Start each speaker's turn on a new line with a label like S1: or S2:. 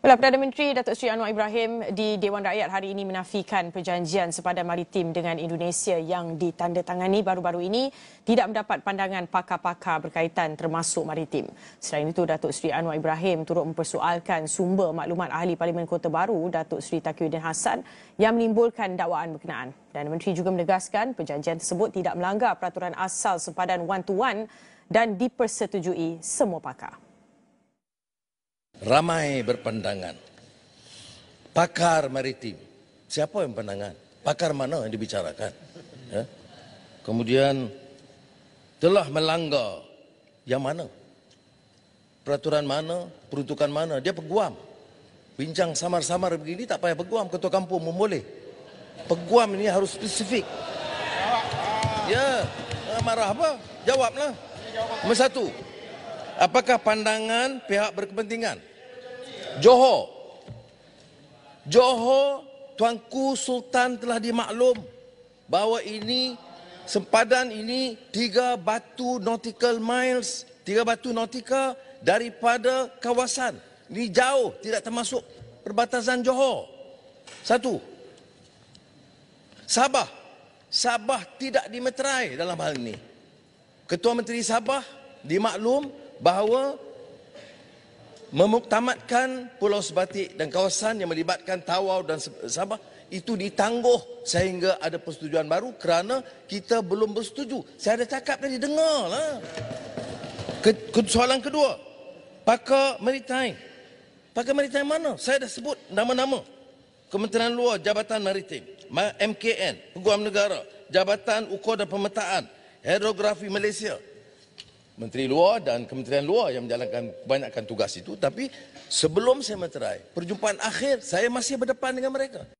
S1: Well, Perdana Menteri Datuk Seri Anwar Ibrahim di Dewan Rakyat hari ini menafikan perjanjian sepadan maritim dengan Indonesia yang ditandatangani baru-baru ini tidak mendapat pandangan pakar-pakar berkaitan termasuk maritim. Selain itu, Datuk Seri Anwar Ibrahim turut mempersoalkan sumber maklumat ahli Parlimen Kota Baru, Datuk Seri Takiuddin Hassan yang menimbulkan dakwaan berkenaan. Dan Menteri juga menegaskan perjanjian tersebut tidak melanggar peraturan asal sepadan one-to-one dan dipersetujui semua pakar
S2: ramai berpandangan pakar maritim siapa yang pandangan pakar mana yang dibicarakan ya. kemudian telah melanggar yang mana peraturan mana peruntukan mana dia peguam bincang samar-samar begini tak payah peguam ketua kampung pun boleh peguam ini harus spesifik ya. ya marah apa jawablah nomor satu Apakah pandangan pihak berkepentingan? Johor. Johor, Tuanku Sultan telah dimaklum bahawa ini sempadan ini tiga batu nautical miles, tiga batu nautical daripada kawasan. Ini jauh, tidak termasuk perbatasan Johor. Satu. Sabah. Sabah tidak dimeterai dalam hal ini. Ketua Menteri Sabah dimaklum bahawa memuktamadkan Pulau Sebatik dan kawasan yang melibatkan Tawau dan Sabah itu ditangguh sehingga ada persetujuan baru kerana kita belum bersetuju. Saya ada cakap tadi, dengarlah. Ke, soalan kedua, pakar maritime. Pakar maritime mana? Saya dah sebut nama-nama. Kementerian Luar Jabatan Maritim, MKN, Peguam Negara, Jabatan Ukur dan Pemetaan, Hidrografi Malaysia, menteri luar dan kementerian luar yang menjalankan banyakkan tugas itu tapi sebelum
S1: saya meterai perjumpaan akhir saya masih berdepan dengan mereka